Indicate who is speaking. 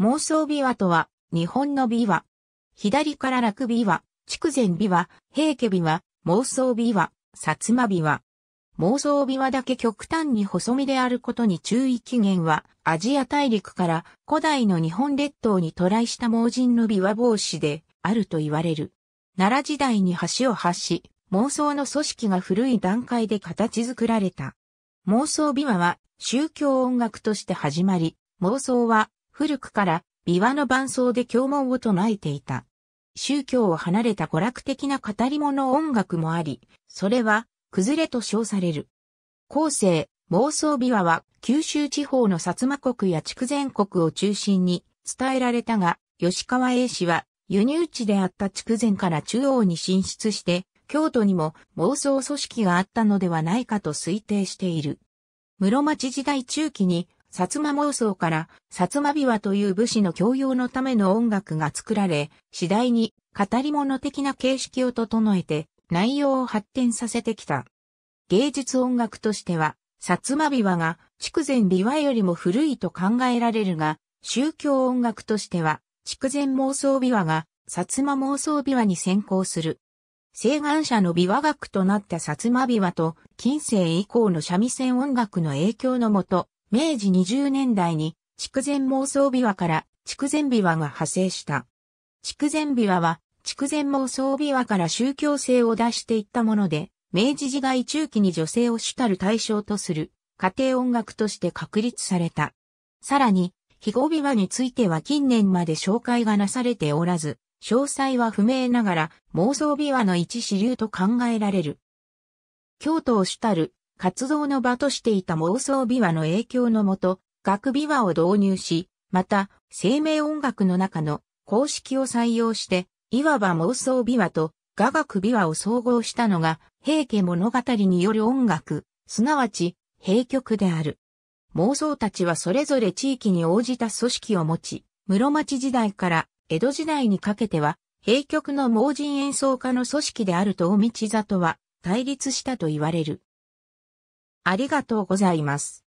Speaker 1: 妄想琵琶とは、日本の琵琶。左から落琵琶、筑前琵琶、平家琵琶、妄想琵琶、薩摩琵琶。妄想琵琶だけ極端に細身であることに注意期限は、アジア大陸から古代の日本列島に渡来した盲人の琵琶帽子であると言われる。奈良時代に橋を発し、妄想の組織が古い段階で形作られた。妄想琵琶は宗教音楽として始まり、妄想は古くから琵琶の伴奏で教文を唱えていた。宗教を離れた娯楽的な語り物音楽もあり、それは、崩れと称される。後世、妄想琵琶は九州地方の薩摩国や筑前国を中心に伝えられたが、吉川英氏は輸入地であった筑前から中央に進出して、京都にも妄想組織があったのではないかと推定している。室町時代中期に薩摩妄想から薩摩琵琶という武士の教養のための音楽が作られ、次第に語り物的な形式を整えて内容を発展させてきた。芸術音楽としては、薩摩琵琶が筑前琵琶よりも古いと考えられるが、宗教音楽としては、筑前妄想琵琶が薩摩妄想琵琶に先行する。西岸者の琵琶楽となった薩摩琵琶と近世以降の三味線音楽の影響のもと、明治20年代に筑前妄想琵琶から筑前琵琶が派生した。筑前琵琶は筑前妄想琵琶から宗教性を出していったもので、明治時代中期に女性を主たる対象とする家庭音楽として確立された。さらに、非後琵琶については近年まで紹介がなされておらず、詳細は不明ながら妄想琵琶の一支流と考えられる。京都を主たる活動の場としていた妄想琵琶の影響のもと、楽琵琶を導入し、また、生命音楽の中の公式を採用して、いわば妄想琵琶と雅楽琵琶を総合したのが、平家物語による音楽、すなわち、平曲である。妄想たちはそれぞれ地域に応じた組織を持ち、室町時代から江戸時代にかけては、平曲の盲人演奏家の組織であると道里は対立したと言われる。ありがとうございます。